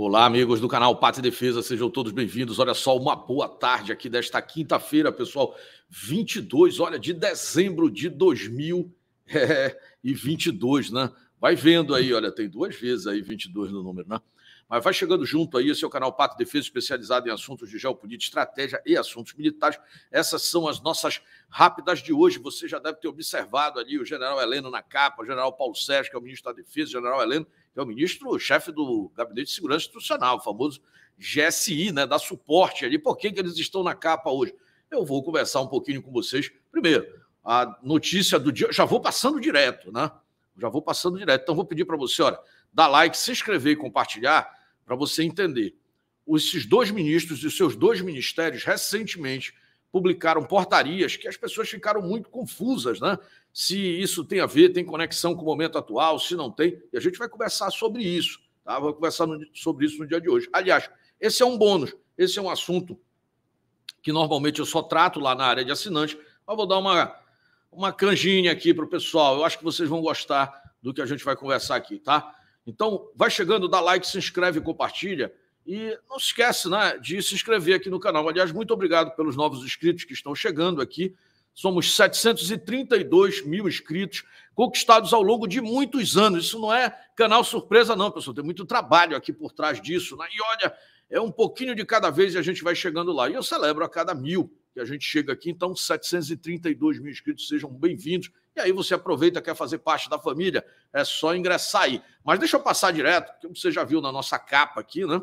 Olá, amigos do canal Pátria Defesa, sejam todos bem-vindos. Olha só, uma boa tarde aqui desta quinta-feira, pessoal, 22, olha, de dezembro de 2022, é, né? Vai vendo aí, olha, tem duas vezes aí 22 no número, né? Mas vai chegando junto aí, seu é canal Pato Defesa, especializado em assuntos de geopolítica, estratégia e assuntos militares. Essas são as nossas rápidas de hoje. Você já deve ter observado ali o general Heleno na capa, o general Paulo Sérgio, que é o ministro da Defesa, o general Heleno, que é o ministro-chefe do Gabinete de Segurança Institucional, o famoso GSI, né? Dá suporte ali. Por que, que eles estão na capa hoje? Eu vou conversar um pouquinho com vocês. Primeiro, a notícia do dia. Já vou passando direto, né? Já vou passando direto. Então, vou pedir para você, olha, dar like, se inscrever e compartilhar para você entender. Esses dois ministros e os seus dois ministérios recentemente publicaram portarias que as pessoas ficaram muito confusas, né? Se isso tem a ver, tem conexão com o momento atual, se não tem. E a gente vai conversar sobre isso, tá? Vou conversar sobre isso no dia de hoje. Aliás, esse é um bônus, esse é um assunto que normalmente eu só trato lá na área de assinante, mas vou dar uma, uma canjinha aqui para o pessoal. Eu acho que vocês vão gostar do que a gente vai conversar aqui, tá? Então, vai chegando, dá like, se inscreve, compartilha. E não se esquece né, de se inscrever aqui no canal. Aliás, muito obrigado pelos novos inscritos que estão chegando aqui. Somos 732 mil inscritos, conquistados ao longo de muitos anos. Isso não é canal surpresa, não, pessoal. Tem muito trabalho aqui por trás disso. Né? E olha, é um pouquinho de cada vez e a gente vai chegando lá. E eu celebro a cada mil que a gente chega aqui. Então, 732 mil inscritos, sejam bem-vindos. E aí você aproveita, quer fazer parte da família, é só ingressar aí. Mas deixa eu passar direto, que você já viu na nossa capa aqui, né?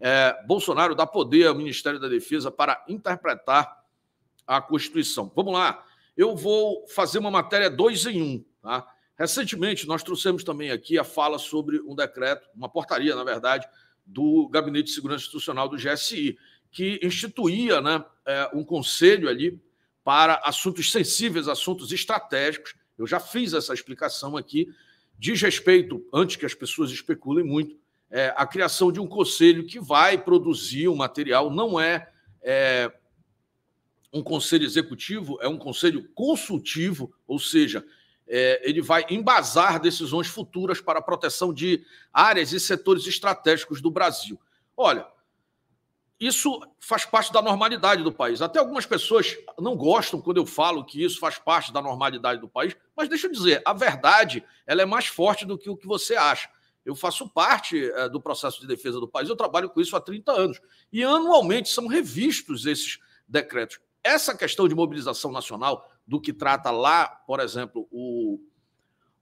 É, Bolsonaro dá poder ao Ministério da Defesa para interpretar a Constituição. Vamos lá, eu vou fazer uma matéria dois em um. Tá? Recentemente, nós trouxemos também aqui a fala sobre um decreto, uma portaria, na verdade, do Gabinete de Segurança Institucional do GSI, que instituía né, é, um conselho ali para assuntos sensíveis, assuntos estratégicos. Eu já fiz essa explicação aqui. Diz respeito, antes que as pessoas especulem muito, é, a criação de um conselho que vai produzir um material, não é, é um conselho executivo, é um conselho consultivo, ou seja, é, ele vai embasar decisões futuras para a proteção de áreas e setores estratégicos do Brasil. Olha, isso faz parte da normalidade do país. Até algumas pessoas não gostam quando eu falo que isso faz parte da normalidade do país, mas deixa eu dizer, a verdade ela é mais forte do que o que você acha. Eu faço parte é, do processo de defesa do país, eu trabalho com isso há 30 anos. E anualmente são revistos esses decretos. Essa questão de mobilização nacional, do que trata lá, por exemplo, o,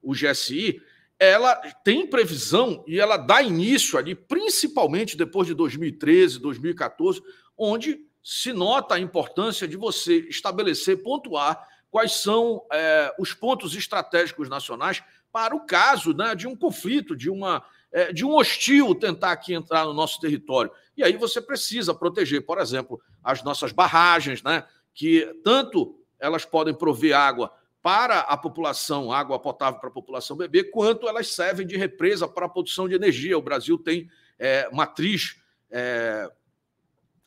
o GSI, ela tem previsão e ela dá início ali, principalmente depois de 2013, 2014, onde se nota a importância de você estabelecer, pontuar quais são é, os pontos estratégicos nacionais para o caso né, de um conflito, de, uma, é, de um hostil tentar aqui entrar no nosso território. E aí você precisa proteger, por exemplo, as nossas barragens, né, que tanto elas podem prover água para a população, água potável para a população beber, quanto elas servem de represa para a produção de energia. O Brasil tem é, matriz é,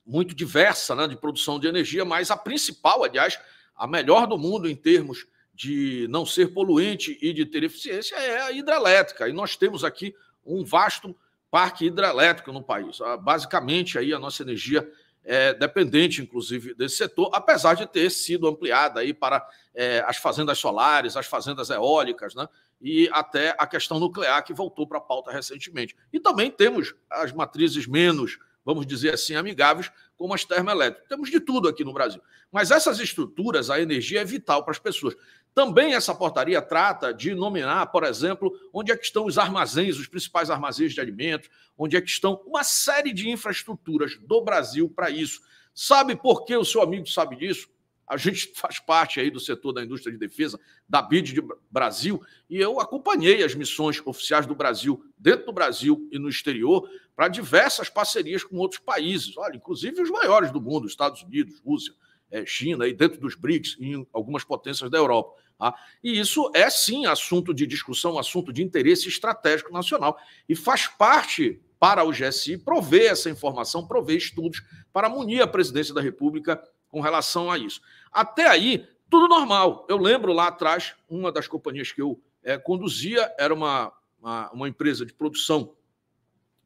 muito diversa né, de produção de energia, mas a principal, aliás, a melhor do mundo em termos de não ser poluente e de ter eficiência é a hidrelétrica. E nós temos aqui um vasto parque hidrelétrico no país. Ah, basicamente, aí a nossa energia é, dependente, inclusive, desse setor, apesar de ter sido ampliada aí para é, as fazendas solares, as fazendas eólicas, né? e até a questão nuclear, que voltou para a pauta recentemente. E também temos as matrizes menos, vamos dizer assim, amigáveis, como as termoelétricas. Temos de tudo aqui no Brasil. Mas essas estruturas, a energia é vital para as pessoas. Também essa portaria trata de nominar, por exemplo, onde é que estão os armazéns, os principais armazéns de alimentos, onde é que estão uma série de infraestruturas do Brasil para isso. Sabe por que o seu amigo sabe disso? A gente faz parte aí do setor da indústria de defesa, da BID de Brasil, e eu acompanhei as missões oficiais do Brasil, dentro do Brasil e no exterior, para diversas parcerias com outros países, olha, inclusive os maiores do mundo, Estados Unidos, Rússia, é, China e dentro dos BRICS em algumas potências da Europa. Tá? E isso é sim assunto de discussão, assunto de interesse estratégico nacional. E faz parte para o GSI prover essa informação, prover estudos para munir a presidência da República com relação a isso. Até aí, tudo normal. Eu lembro lá atrás, uma das companhias que eu é, conduzia era uma, uma, uma empresa de produção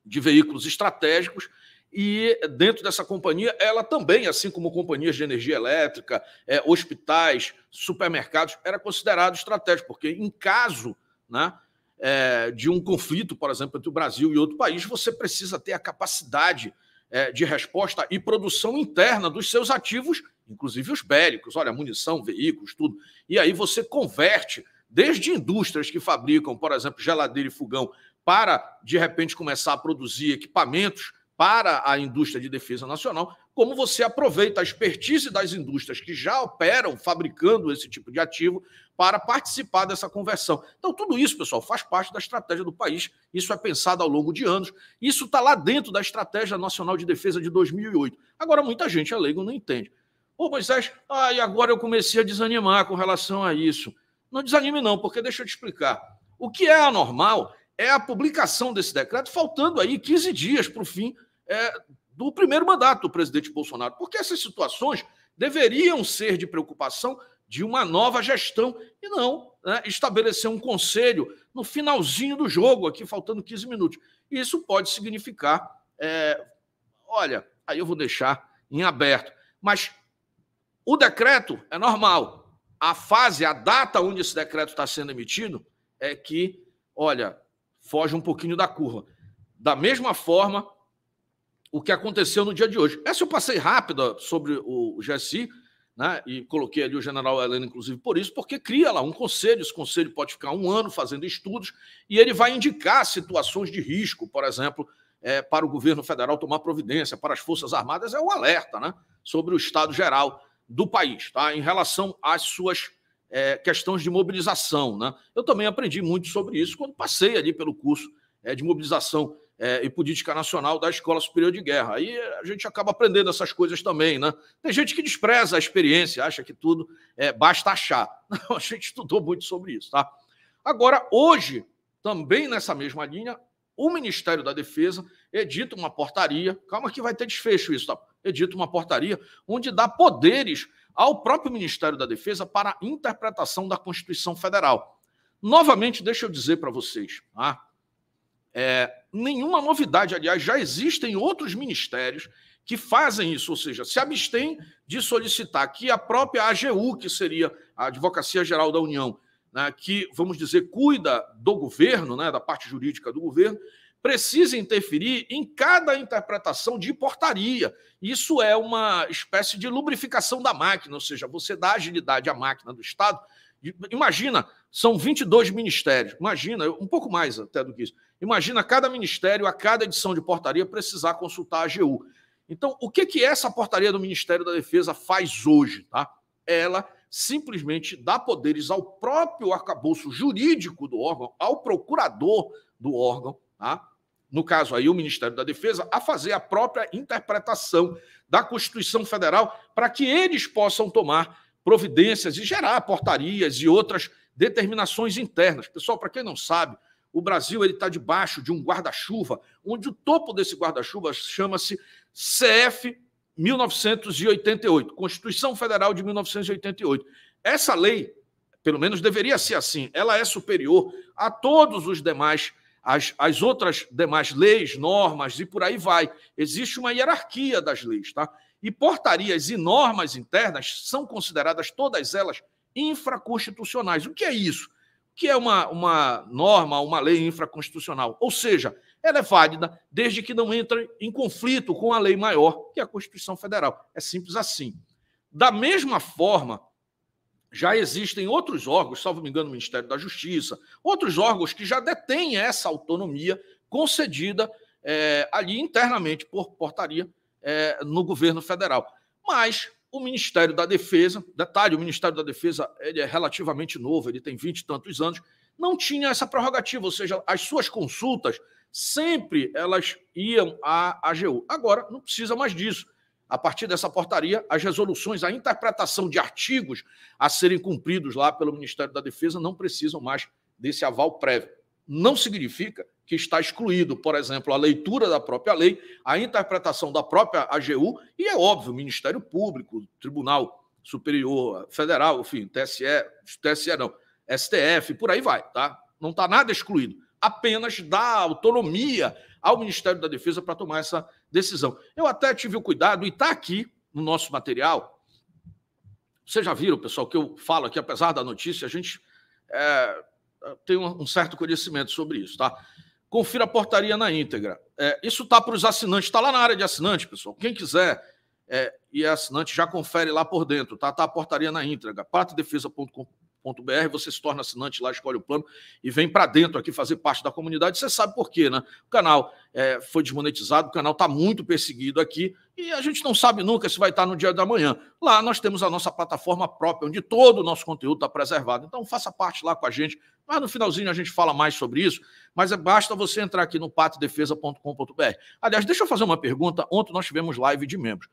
de veículos estratégicos e dentro dessa companhia, ela também, assim como companhias de energia elétrica, é, hospitais, supermercados, era considerado estratégico, porque em caso né, é, de um conflito, por exemplo, entre o Brasil e outro país, você precisa ter a capacidade é, de resposta e produção interna dos seus ativos, inclusive os bélicos, olha, munição, veículos, tudo. E aí você converte desde indústrias que fabricam, por exemplo, geladeira e fogão, para de repente começar a produzir equipamentos para a indústria de defesa nacional, como você aproveita a expertise das indústrias que já operam fabricando esse tipo de ativo para participar dessa conversão. Então, tudo isso, pessoal, faz parte da estratégia do país. Isso é pensado ao longo de anos. Isso está lá dentro da Estratégia Nacional de Defesa de 2008. Agora, muita gente é leigo não entende. Ô, Moisés, ah, e agora eu comecei a desanimar com relação a isso. Não desanime, não, porque deixa eu te explicar. O que é anormal é a publicação desse decreto, faltando aí 15 dias para o fim é, do primeiro mandato do presidente Bolsonaro, porque essas situações deveriam ser de preocupação de uma nova gestão e não né, estabelecer um conselho no finalzinho do jogo, aqui faltando 15 minutos. Isso pode significar, é, olha, aí eu vou deixar em aberto, mas o decreto é normal. A fase, a data onde esse decreto está sendo emitido é que, olha, foge um pouquinho da curva. Da mesma forma, o que aconteceu no dia de hoje. Essa eu passei rápida sobre o GSI, né, e coloquei ali o general Helena, inclusive, por isso, porque cria lá um conselho, esse conselho pode ficar um ano fazendo estudos, e ele vai indicar situações de risco, por exemplo, é, para o governo federal tomar providência, para as Forças Armadas, é o um alerta né, sobre o estado geral do país, tá, em relação às suas é, questões de mobilização. Né. Eu também aprendi muito sobre isso quando passei ali pelo curso é, de mobilização é, e política nacional da Escola Superior de Guerra. Aí a gente acaba aprendendo essas coisas também, né? Tem gente que despreza a experiência, acha que tudo é, basta achar. Não, a gente estudou muito sobre isso, tá? Agora, hoje, também nessa mesma linha, o Ministério da Defesa edita uma portaria, calma que vai ter desfecho isso, tá? Edita uma portaria onde dá poderes ao próprio Ministério da Defesa para a interpretação da Constituição Federal. Novamente, deixa eu dizer para vocês, tá? é, nenhuma novidade. Aliás, já existem outros ministérios que fazem isso, ou seja, se abstêm de solicitar que a própria AGU, que seria a Advocacia Geral da União, né, que, vamos dizer, cuida do governo, né, da parte jurídica do governo, precisa interferir em cada interpretação de portaria. Isso é uma espécie de lubrificação da máquina, ou seja, você dá agilidade à máquina do Estado. Imagina, são 22 ministérios, imagina, um pouco mais até do que isso. Imagina cada ministério, a cada edição de portaria, precisar consultar a AGU. Então, o que, que essa portaria do Ministério da Defesa faz hoje? Tá? Ela simplesmente dá poderes ao próprio arcabouço jurídico do órgão, ao procurador do órgão, tá? no caso aí o Ministério da Defesa, a fazer a própria interpretação da Constituição Federal para que eles possam tomar providências e gerar portarias e outras determinações internas. Pessoal, para quem não sabe, o Brasil está debaixo de um guarda-chuva, onde o topo desse guarda-chuva chama-se CF 1988, Constituição Federal de 1988. Essa lei, pelo menos deveria ser assim, ela é superior a todos os demais, as, as outras demais leis, normas e por aí vai. Existe uma hierarquia das leis, tá? E portarias e normas internas são consideradas todas elas infraconstitucionais. O que é isso? que é uma, uma norma, uma lei infraconstitucional. Ou seja, ela é válida desde que não entre em conflito com a lei maior, que é a Constituição Federal. É simples assim. Da mesma forma, já existem outros órgãos, salvo me engano, o Ministério da Justiça, outros órgãos que já detêm essa autonomia concedida é, ali internamente por portaria é, no governo federal. Mas o Ministério da Defesa, detalhe, o Ministério da Defesa ele é relativamente novo, ele tem vinte e tantos anos, não tinha essa prerrogativa, ou seja, as suas consultas sempre elas iam à AGU. Agora não precisa mais disso. A partir dessa portaria, as resoluções, a interpretação de artigos a serem cumpridos lá pelo Ministério da Defesa não precisam mais desse aval prévio. Não significa que está excluído, por exemplo, a leitura da própria lei, a interpretação da própria AGU, e é óbvio, Ministério Público, Tribunal Superior Federal, enfim, TSE, TSE não, STF, por aí vai, tá? Não está nada excluído. Apenas dá autonomia ao Ministério da Defesa para tomar essa decisão. Eu até tive o cuidado, e está aqui no nosso material. Vocês já viram, pessoal, que eu falo aqui, apesar da notícia, a gente é, tem um certo conhecimento sobre isso, tá? confira a portaria na íntegra. É, isso tá para os assinantes, está lá na área de assinante, pessoal. Quem quiser é, e é assinante, já confere lá por dentro, tá? tá a portaria na íntegra, patodefesa.com.br você se torna assinante lá, escolhe o plano e vem para dentro aqui fazer parte da comunidade. Você sabe por quê, né? O canal é, foi desmonetizado, o canal está muito perseguido aqui e a gente não sabe nunca se vai estar tá no dia da manhã. Lá nós temos a nossa plataforma própria, onde todo o nosso conteúdo está preservado. Então faça parte lá com a gente. Mas no finalzinho a gente fala mais sobre isso, mas é, basta você entrar aqui no patodefesa.com.br. Aliás, deixa eu fazer uma pergunta. Ontem nós tivemos live de membros.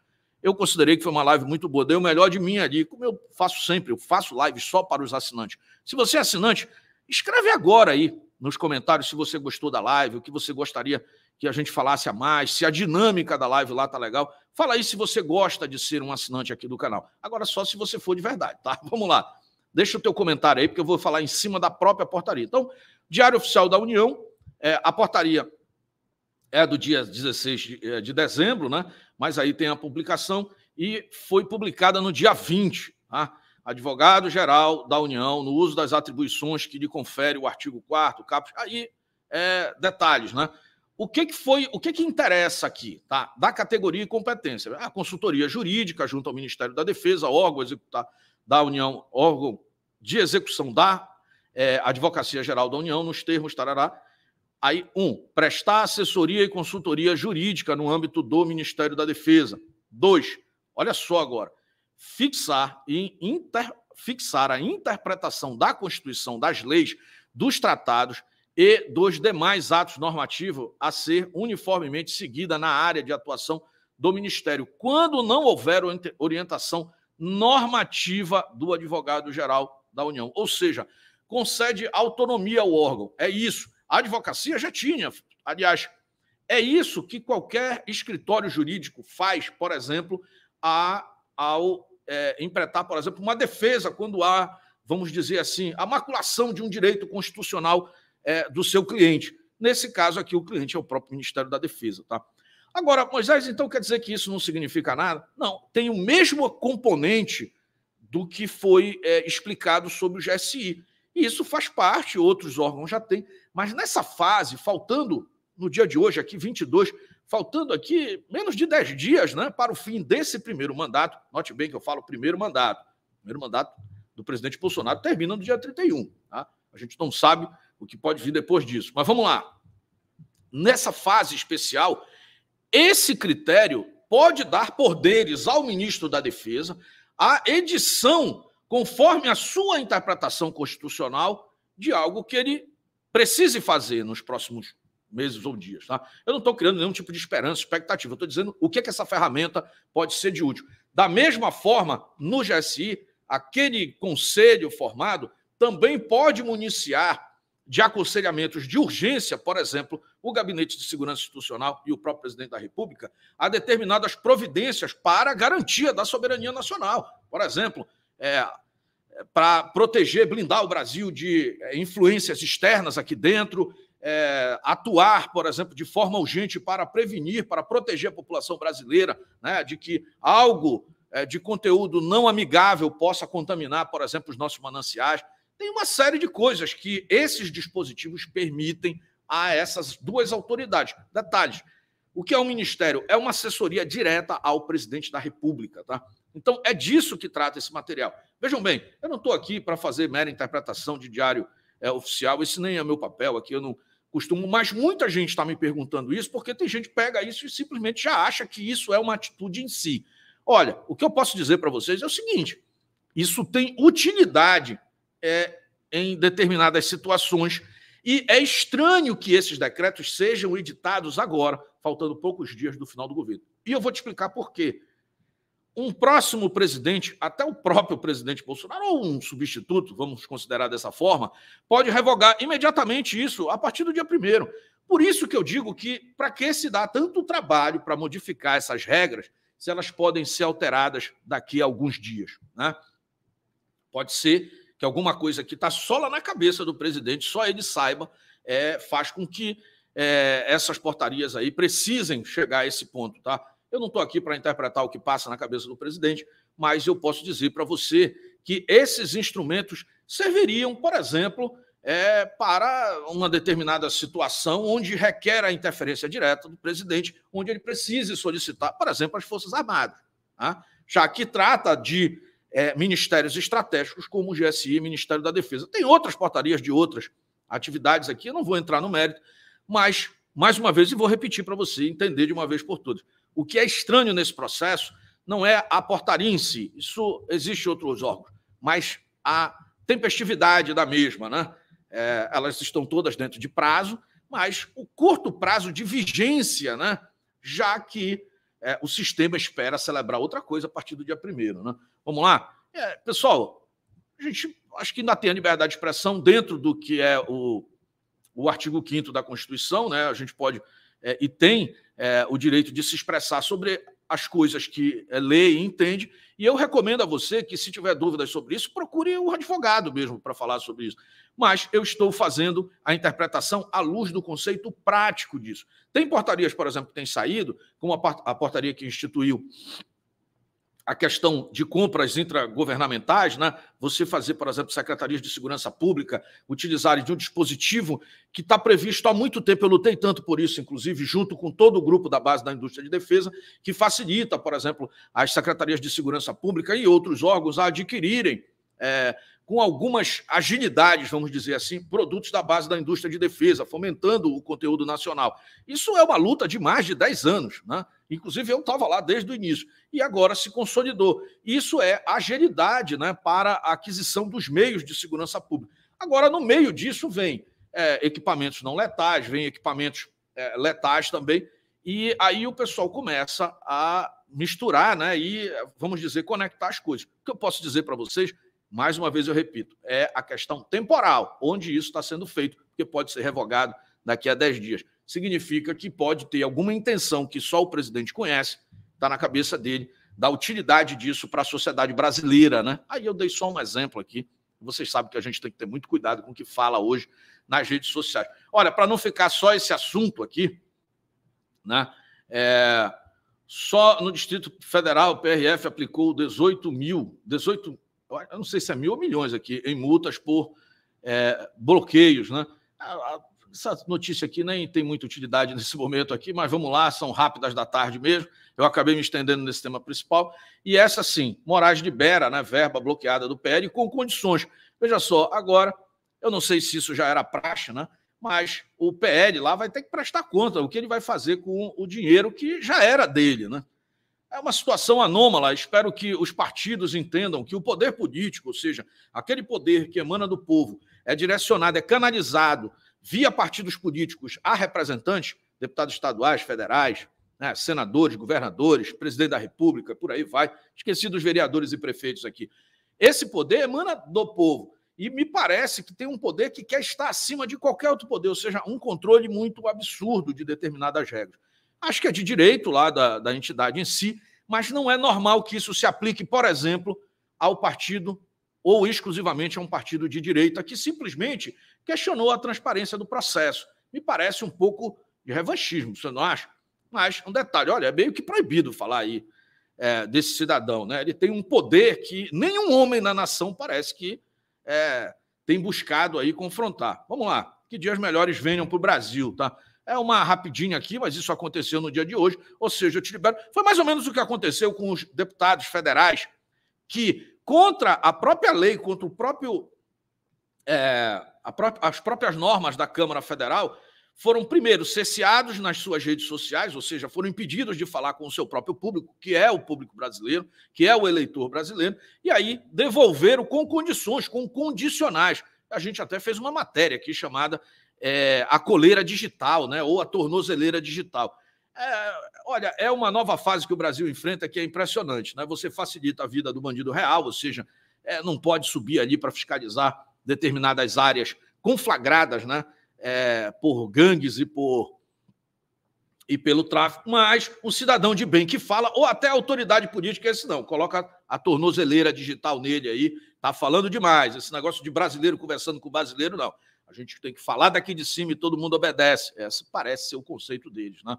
Eu considerei que foi uma live muito boa, dei o melhor de mim ali, como eu faço sempre, eu faço live só para os assinantes. Se você é assinante, escreve agora aí nos comentários se você gostou da live, o que você gostaria que a gente falasse a mais, se a dinâmica da live lá tá legal. Fala aí se você gosta de ser um assinante aqui do canal. Agora só se você for de verdade, tá? Vamos lá. Deixa o teu comentário aí, porque eu vou falar em cima da própria portaria. Então, Diário Oficial da União, é, a portaria é do dia 16 de, é, de dezembro, né? mas aí tem a publicação e foi publicada no dia 20. Tá? Advogado-geral da União, no uso das atribuições que lhe confere o artigo 4 caput. Aí, é, detalhes, né? O que, que foi, o que, que interessa aqui, tá? Da categoria e competência. A consultoria jurídica, junto ao Ministério da Defesa, órgão executar da União, órgão de execução da é, Advocacia Geral da União, nos termos, tarará, Aí, um, prestar assessoria e consultoria jurídica no âmbito do Ministério da Defesa. Dois, olha só agora, fixar e inter, fixar a interpretação da Constituição, das leis, dos tratados e dos demais atos normativos a ser uniformemente seguida na área de atuação do Ministério, quando não houver orientação normativa do advogado-geral da União. Ou seja, concede autonomia ao órgão. É isso. A advocacia já tinha. Aliás, é isso que qualquer escritório jurídico faz, por exemplo, a, ao é, empretar, por exemplo, uma defesa quando há, vamos dizer assim, a maculação de um direito constitucional é, do seu cliente. Nesse caso aqui, o cliente é o próprio Ministério da Defesa, tá? Agora, Moisés, então quer dizer que isso não significa nada? Não, tem o mesmo componente do que foi é, explicado sobre o GSI. E isso faz parte, outros órgãos já têm, mas nessa fase, faltando no dia de hoje, aqui 22, faltando aqui menos de 10 dias né, para o fim desse primeiro mandato, note bem que eu falo primeiro mandato, primeiro mandato do presidente Bolsonaro termina no dia 31. Tá? A gente não sabe o que pode vir depois disso. Mas vamos lá. Nessa fase especial, esse critério pode dar poderes ao ministro da Defesa a edição conforme a sua interpretação constitucional de algo que ele precise fazer nos próximos meses ou dias. Tá? Eu não estou criando nenhum tipo de esperança, expectativa. Eu estou dizendo o que, é que essa ferramenta pode ser de útil. Da mesma forma, no GSI, aquele conselho formado também pode municiar de aconselhamentos de urgência, por exemplo, o Gabinete de Segurança Institucional e o próprio presidente da República, a determinadas providências para garantia da soberania nacional. Por exemplo, é, para proteger, blindar o Brasil de eh, influências externas aqui dentro, é, atuar, por exemplo, de forma urgente para prevenir, para proteger a população brasileira né, de que algo é, de conteúdo não amigável possa contaminar, por exemplo, os nossos mananciais. Tem uma série de coisas que esses dispositivos permitem a essas duas autoridades. Detalhes: o que é o um ministério? É uma assessoria direta ao presidente da República, tá? Então, é disso que trata esse material. Vejam bem, eu não estou aqui para fazer mera interpretação de diário é, oficial, esse nem é meu papel aqui, eu não costumo, mas muita gente está me perguntando isso, porque tem gente que pega isso e simplesmente já acha que isso é uma atitude em si. Olha, o que eu posso dizer para vocês é o seguinte: isso tem utilidade é, em determinadas situações, e é estranho que esses decretos sejam editados agora, faltando poucos dias do final do governo. E eu vou te explicar por quê um próximo presidente, até o próprio presidente Bolsonaro, ou um substituto, vamos considerar dessa forma, pode revogar imediatamente isso a partir do dia primeiro. Por isso que eu digo que, para que se dá tanto trabalho para modificar essas regras, se elas podem ser alteradas daqui a alguns dias? Né? Pode ser que alguma coisa que está só lá na cabeça do presidente, só ele saiba, é, faz com que é, essas portarias aí precisem chegar a esse ponto, tá? Eu não estou aqui para interpretar o que passa na cabeça do presidente, mas eu posso dizer para você que esses instrumentos serviriam, por exemplo, é, para uma determinada situação onde requer a interferência direta do presidente, onde ele precise solicitar, por exemplo, as Forças Armadas. Tá? Já que trata de é, ministérios estratégicos como o GSI, Ministério da Defesa. Tem outras portarias de outras atividades aqui, eu não vou entrar no mérito, mas, mais uma vez, e vou repetir para você entender de uma vez por todas. O que é estranho nesse processo não é a portaria em si, isso existe em outros órgãos, mas a tempestividade da mesma, né? É, elas estão todas dentro de prazo, mas o curto prazo de vigência, né? Já que é, o sistema espera celebrar outra coisa a partir do dia primeiro, né? Vamos lá, é, pessoal. A gente acho que ainda tem a liberdade de expressão dentro do que é o, o artigo 5 da Constituição, né? A gente pode é, e tem é, o direito de se expressar sobre as coisas que é, lê e entende. E eu recomendo a você que, se tiver dúvidas sobre isso, procure um advogado mesmo para falar sobre isso. Mas eu estou fazendo a interpretação à luz do conceito prático disso. Tem portarias, por exemplo, que têm saído, como a portaria que instituiu a questão de compras intragovernamentais, né? você fazer, por exemplo, secretarias de segurança pública utilizarem de um dispositivo que está previsto há muito tempo, eu lutei tanto por isso, inclusive, junto com todo o grupo da base da indústria de defesa, que facilita, por exemplo, as secretarias de segurança pública e outros órgãos a adquirirem é, com algumas agilidades, vamos dizer assim, produtos da base da indústria de defesa, fomentando o conteúdo nacional. Isso é uma luta de mais de 10 anos, né? Inclusive, eu estava lá desde o início e agora se consolidou. Isso é agilidade né, para a aquisição dos meios de segurança pública. Agora, no meio disso, vem é, equipamentos não letais, vem equipamentos é, letais também, e aí o pessoal começa a misturar né, e, vamos dizer, conectar as coisas. O que eu posso dizer para vocês mais uma vez eu repito, é a questão temporal, onde isso está sendo feito, porque pode ser revogado daqui a 10 dias. Significa que pode ter alguma intenção que só o presidente conhece, está na cabeça dele, da utilidade disso para a sociedade brasileira, né? Aí eu dei só um exemplo aqui. Vocês sabem que a gente tem que ter muito cuidado com o que fala hoje nas redes sociais. Olha, para não ficar só esse assunto aqui, né? É, só no Distrito Federal, o PRF aplicou 18 mil, 18 eu não sei se é mil ou milhões aqui, em multas por é, bloqueios. Né? Ah, ah, essa notícia aqui nem tem muita utilidade nesse momento aqui, mas vamos lá, são rápidas da tarde mesmo. Eu acabei me estendendo nesse tema principal. E essa sim, Moraes libera né, verba bloqueada do PL com condições. Veja só, agora, eu não sei se isso já era praxe, né? mas o PL lá vai ter que prestar conta o que ele vai fazer com o dinheiro que já era dele, né? É uma situação anômala. Espero que os partidos entendam que o poder político, ou seja, aquele poder que emana do povo, é direcionado, é canalizado via partidos políticos a representantes, deputados estaduais, federais, né, senadores, governadores, presidente da República, por aí vai. Esqueci dos vereadores e prefeitos aqui. Esse poder emana do povo. E me parece que tem um poder que quer estar acima de qualquer outro poder, ou seja, um controle muito absurdo de determinadas regras acho que é de direito lá da, da entidade em si, mas não é normal que isso se aplique, por exemplo, ao partido ou exclusivamente a um partido de direita que simplesmente questionou a transparência do processo. Me parece um pouco de revanchismo, você não acha? Mas um detalhe, olha, é meio que proibido falar aí é, desse cidadão, né? Ele tem um poder que nenhum homem na nação parece que é, tem buscado aí confrontar. Vamos lá, que dias melhores venham para o Brasil, tá? É uma rapidinha aqui, mas isso aconteceu no dia de hoje. Ou seja, eu te libero. Foi mais ou menos o que aconteceu com os deputados federais que, contra a própria lei, contra o próprio, é, pró as próprias normas da Câmara Federal, foram primeiro cesseados nas suas redes sociais, ou seja, foram impedidos de falar com o seu próprio público, que é o público brasileiro, que é o eleitor brasileiro, e aí devolveram com condições, com condicionais. A gente até fez uma matéria aqui chamada é, a coleira digital, né? Ou a tornozeleira digital. É, olha, é uma nova fase que o Brasil enfrenta que é impressionante, né? Você facilita a vida do bandido real, ou seja, é, não pode subir ali para fiscalizar determinadas áreas conflagradas, né? É, por gangues e por e pelo tráfico, mas o cidadão de bem que fala, ou até a autoridade política, esse não, coloca a tornozeleira digital nele aí, tá falando demais, esse negócio de brasileiro conversando com brasileiro, não. A gente tem que falar daqui de cima e todo mundo obedece. Esse parece ser o conceito deles, né?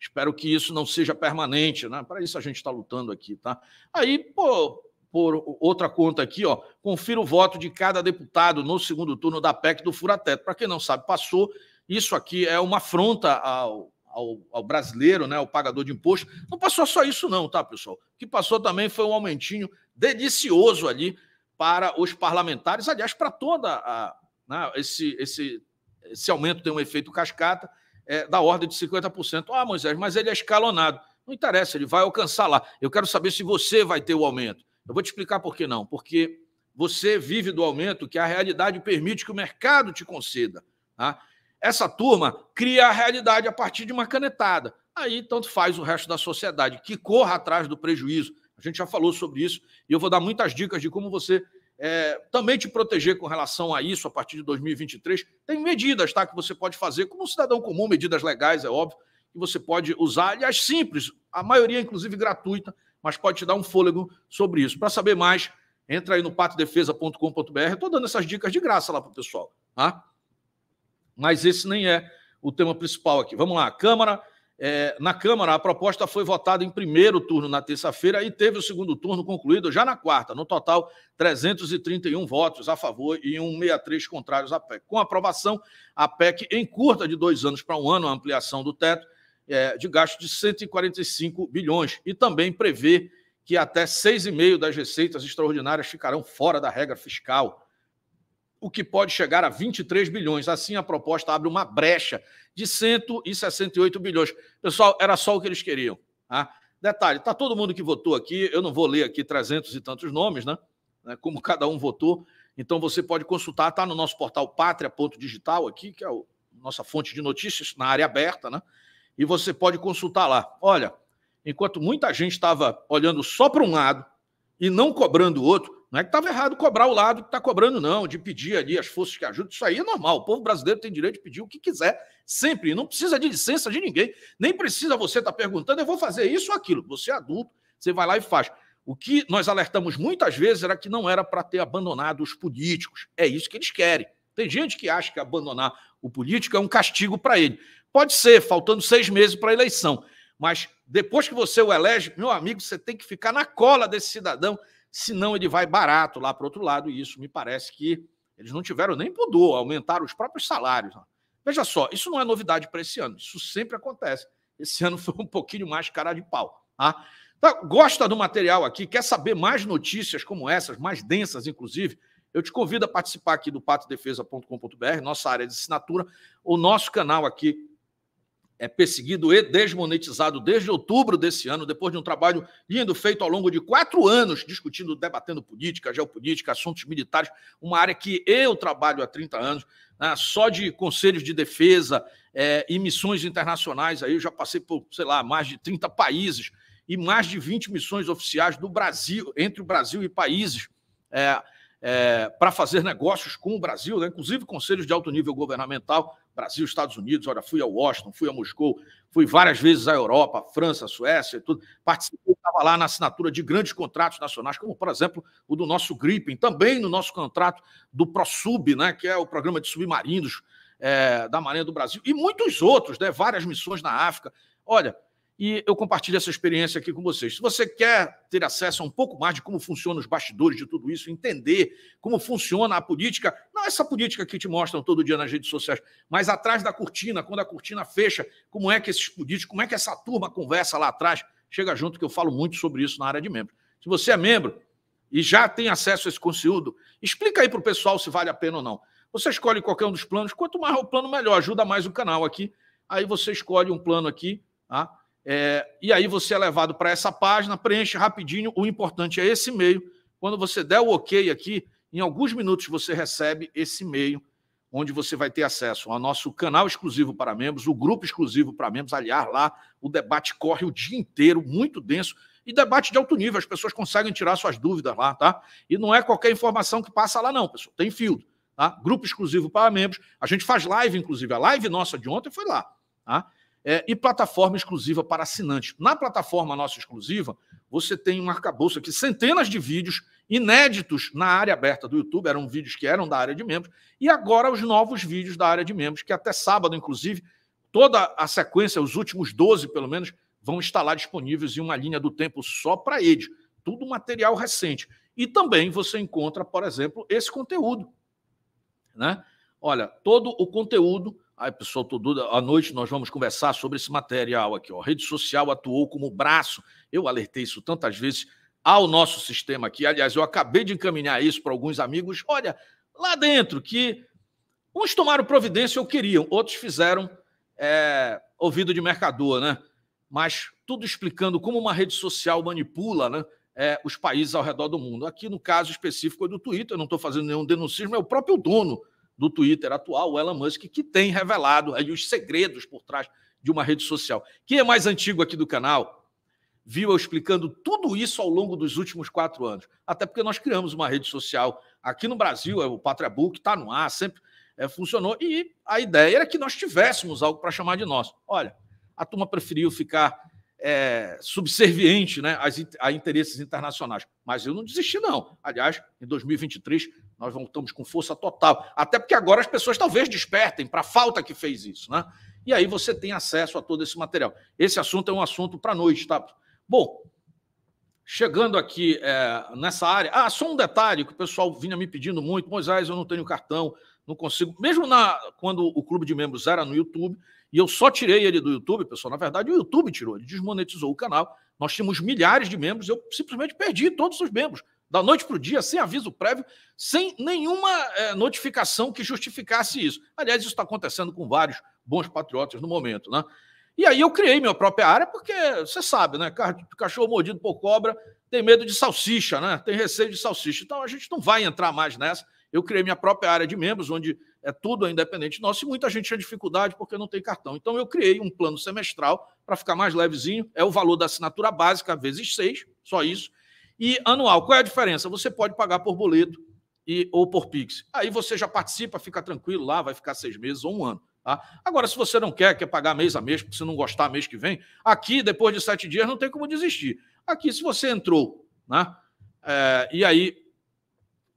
Espero que isso não seja permanente, né? Para isso a gente está lutando aqui, tá? Aí, pô, por outra conta aqui, ó, confira o voto de cada deputado no segundo turno da PEC do Furateto. Para quem não sabe, passou. Isso aqui é uma afronta ao, ao, ao, brasileiro, né, ao pagador de imposto. Não passou só isso, não, tá, pessoal? O que passou também foi um aumentinho delicioso ali para os parlamentares, aliás, para toda a né? esse, esse, esse aumento tem um efeito cascata é, da ordem de 50%. Ah, Moisés, mas ele é escalonado. Não interessa, ele vai alcançar lá. Eu quero saber se você vai ter o aumento. Eu vou te explicar por que não. Porque você vive do aumento que a realidade permite que o mercado te conceda. Tá? Essa turma cria a realidade a partir de uma canetada. Aí tanto faz o resto da sociedade que corra atrás do prejuízo. A gente já falou sobre isso e eu vou dar muitas dicas de como você é, também te proteger com relação a isso a partir de 2023. Tem medidas tá, que você pode fazer, como um cidadão comum, medidas legais, é óbvio, que você pode usar, aliás, simples, a maioria, inclusive, gratuita, mas pode te dar um fôlego sobre isso. Para saber mais, entra aí no patodefesa.com.br. Estou dando essas dicas de graça lá para o pessoal. Tá? Mas esse nem é o tema principal aqui. Vamos lá, Câmara é, na Câmara, a proposta foi votada em primeiro turno na terça-feira e teve o segundo turno concluído já na quarta. No total, 331 votos a favor e 163 contrários à PEC. Com aprovação, a PEC encurta de dois anos para um ano, a ampliação do teto é, de gasto de 145 bilhões e também prevê que até 6,5% das receitas extraordinárias ficarão fora da regra fiscal o que pode chegar a 23 bilhões. Assim, a proposta abre uma brecha de 168 bilhões. Pessoal, era só o que eles queriam. Tá? Detalhe, está todo mundo que votou aqui, eu não vou ler aqui 300 e tantos nomes, né? É, como cada um votou. Então, você pode consultar, está no nosso portal pátria.digital aqui, que é a nossa fonte de notícias na área aberta, né? E você pode consultar lá. Olha, enquanto muita gente estava olhando só para um lado e não cobrando o outro, não é que estava errado cobrar o lado que está cobrando, não, de pedir ali as forças que ajudam. Isso aí é normal. O povo brasileiro tem direito de pedir o que quiser, sempre. Não precisa de licença de ninguém. Nem precisa você estar tá perguntando, eu vou fazer isso ou aquilo. Você é adulto, você vai lá e faz. O que nós alertamos muitas vezes era que não era para ter abandonado os políticos. É isso que eles querem. Tem gente que acha que abandonar o político é um castigo para ele. Pode ser, faltando seis meses para a eleição. Mas depois que você o elege, meu amigo, você tem que ficar na cola desse cidadão senão ele vai barato lá para o outro lado, e isso me parece que eles não tiveram nem pudor, aumentaram os próprios salários. Né? Veja só, isso não é novidade para esse ano, isso sempre acontece. Esse ano foi um pouquinho mais cara de pau. Tá? Então, gosta do material aqui, quer saber mais notícias como essas, mais densas, inclusive? Eu te convido a participar aqui do patodefesa.com.br, nossa área de assinatura, o nosso canal aqui é perseguido e desmonetizado desde outubro desse ano, depois de um trabalho lindo feito ao longo de quatro anos, discutindo, debatendo política, geopolítica, assuntos militares, uma área que eu trabalho há 30 anos, né, só de conselhos de defesa é, e missões internacionais. Aí eu já passei por, sei lá, mais de 30 países e mais de 20 missões oficiais do Brasil, entre o Brasil e países. É, é, para fazer negócios com o Brasil, né? inclusive conselhos de alto nível governamental, Brasil, Estados Unidos. Olha, fui a Washington, fui a Moscou, fui várias vezes à Europa, França, Suécia e tudo. Participei, estava lá na assinatura de grandes contratos nacionais, como, por exemplo, o do nosso Gripen, também no nosso contrato do ProSub, né? que é o programa de submarinos é, da Marinha do Brasil, e muitos outros, né? várias missões na África. Olha, e eu compartilho essa experiência aqui com vocês. Se você quer ter acesso a um pouco mais de como funcionam os bastidores de tudo isso, entender como funciona a política, não essa política que te mostram todo dia nas redes sociais, mas atrás da cortina, quando a cortina fecha, como é que esses políticos, como é que essa turma conversa lá atrás, chega junto que eu falo muito sobre isso na área de membro. Se você é membro e já tem acesso a esse conteúdo, explica aí para o pessoal se vale a pena ou não. Você escolhe qualquer um dos planos, quanto mais o plano, melhor, ajuda mais o canal aqui. Aí você escolhe um plano aqui, tá? É, e aí você é levado para essa página, preenche rapidinho. O importante é esse e-mail. Quando você der o OK aqui, em alguns minutos você recebe esse e-mail, onde você vai ter acesso ao nosso canal exclusivo para membros, o grupo exclusivo para membros. Aliás, lá o debate corre o dia inteiro, muito denso. E debate de alto nível, as pessoas conseguem tirar suas dúvidas lá, tá? E não é qualquer informação que passa lá, não, pessoal. Tem field, tá? Grupo exclusivo para membros. A gente faz live, inclusive. A live nossa de ontem foi lá, tá? é, e plataforma exclusiva para assinantes. Na plataforma nossa exclusiva, você tem um arcabouço aqui, centenas de vídeos inéditos na área aberta do YouTube, eram vídeos que eram da área de membros, e agora os novos vídeos da área de membros, que até sábado, inclusive, toda a sequência, os últimos 12 pelo menos, vão estar lá disponíveis em uma linha do tempo só para eles. Tudo material recente. E também você encontra, por exemplo, esse conteúdo. Né? Olha, todo o conteúdo Ai, pessoal, tô dúvida. À noite nós vamos conversar sobre esse material aqui. Ó. A rede social atuou como braço. Eu alertei isso tantas vezes ao nosso sistema aqui. Aliás, eu acabei de encaminhar isso para alguns amigos. Olha, lá dentro, que uns tomaram providência ou queriam, outros fizeram é, ouvido de mercador, né? Mas tudo explicando como uma rede social manipula né, é, os países ao redor do mundo. Aqui, no caso específico é do Twitter, eu não estou fazendo nenhum denuncismo, é o próprio dono do Twitter atual, o Elon Musk, que tem revelado aí os segredos por trás de uma rede social. Quem é mais antigo aqui do canal viu eu explicando tudo isso ao longo dos últimos quatro anos. Até porque nós criamos uma rede social aqui no Brasil, é o Patria Book, está no ar, sempre é, funcionou. E a ideia era que nós tivéssemos algo para chamar de nosso. Olha, a turma preferiu ficar é, subserviente né, a interesses internacionais. Mas eu não desisti, não. Aliás, em 2023, nós voltamos com força total. Até porque agora as pessoas talvez despertem para a falta que fez isso, né? E aí você tem acesso a todo esse material. Esse assunto é um assunto para noite, tá? Bom, chegando aqui é, nessa área. Ah, só um detalhe que o pessoal vinha me pedindo muito: Moisés, eu não tenho cartão, não consigo. Mesmo na, quando o clube de membros era no YouTube, e eu só tirei ele do YouTube, pessoal. Na verdade, o YouTube tirou, ele desmonetizou o canal. Nós tínhamos milhares de membros, eu simplesmente perdi todos os membros da noite para o dia, sem aviso prévio, sem nenhuma é, notificação que justificasse isso. Aliás, isso está acontecendo com vários bons patriotas no momento, né? E aí eu criei minha própria área, porque você sabe, né? Cachorro mordido por cobra tem medo de salsicha, né? Tem receio de salsicha. Então a gente não vai entrar mais nessa. Eu criei minha própria área de membros, onde é tudo é independente nosso, e muita gente tinha dificuldade porque não tem cartão. Então eu criei um plano semestral para ficar mais levezinho. É o valor da assinatura básica vezes seis, só isso e anual. Qual é a diferença? Você pode pagar por boleto e, ou por Pix. Aí você já participa, fica tranquilo lá, vai ficar seis meses ou um ano. Tá? Agora, se você não quer, quer pagar mês a mês, porque se não gostar mês que vem, aqui, depois de sete dias, não tem como desistir. Aqui, se você entrou, né? É, e aí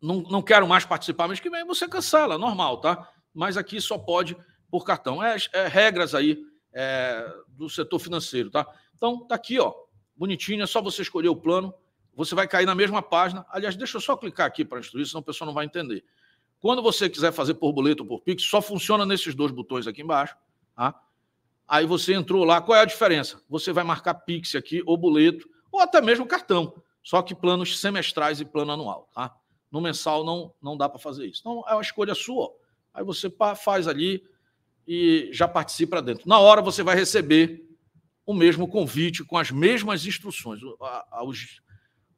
não, não quero mais participar mês que vem, você cancela, normal, tá? Mas aqui só pode por cartão. É, é regras aí é, do setor financeiro, tá? Então, tá aqui, ó, bonitinho, é só você escolher o plano você vai cair na mesma página. Aliás, deixa eu só clicar aqui para instruir, senão o pessoal não vai entender. Quando você quiser fazer por boleto ou por Pix, só funciona nesses dois botões aqui embaixo. Tá? Aí você entrou lá, qual é a diferença? Você vai marcar Pix aqui, ou boleto, ou até mesmo cartão. Só que planos semestrais e plano anual. Tá? No mensal não, não dá para fazer isso. Então é uma escolha sua. Aí você faz ali e já participa dentro. Na hora você vai receber o mesmo convite com as mesmas instruções. Os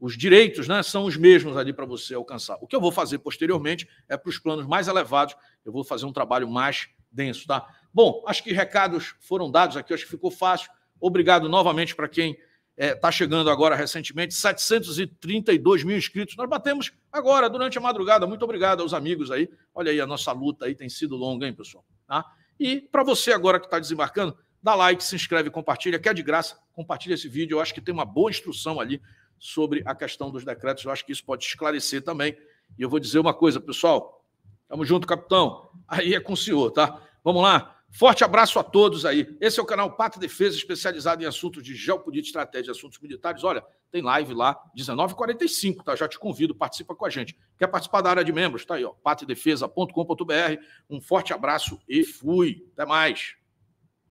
os direitos né, são os mesmos ali para você alcançar. O que eu vou fazer posteriormente é para os planos mais elevados, eu vou fazer um trabalho mais denso, tá? Bom, acho que recados foram dados aqui, acho que ficou fácil. Obrigado novamente para quem está eh, é, chegando agora recentemente, 732 mil inscritos. Nós batemos agora, durante a madrugada. Muito obrigado aos amigos aí. Olha aí, a nossa luta aí tem sido longa, hein, pessoal? Tá? E para você agora que está desembarcando, dá like, se inscreve, compartilha, que é de graça. Compartilha esse vídeo, eu acho que tem uma boa instrução ali sobre a questão dos decretos. Eu acho que isso pode esclarecer também. E eu vou dizer uma coisa, pessoal. Tamo junto, capitão. Aí é com o senhor, tá? Vamos lá. Forte abraço a todos aí. Esse é o canal Pato Defesa, especializado em assuntos de geopolítica, estratégia, assuntos militares. Olha, tem live lá, 19h45, tá? Já te convido, participa com a gente. Quer participar da área de membros? Tá aí, ó, patodefesa.com.br. Um forte abraço e fui. Até mais.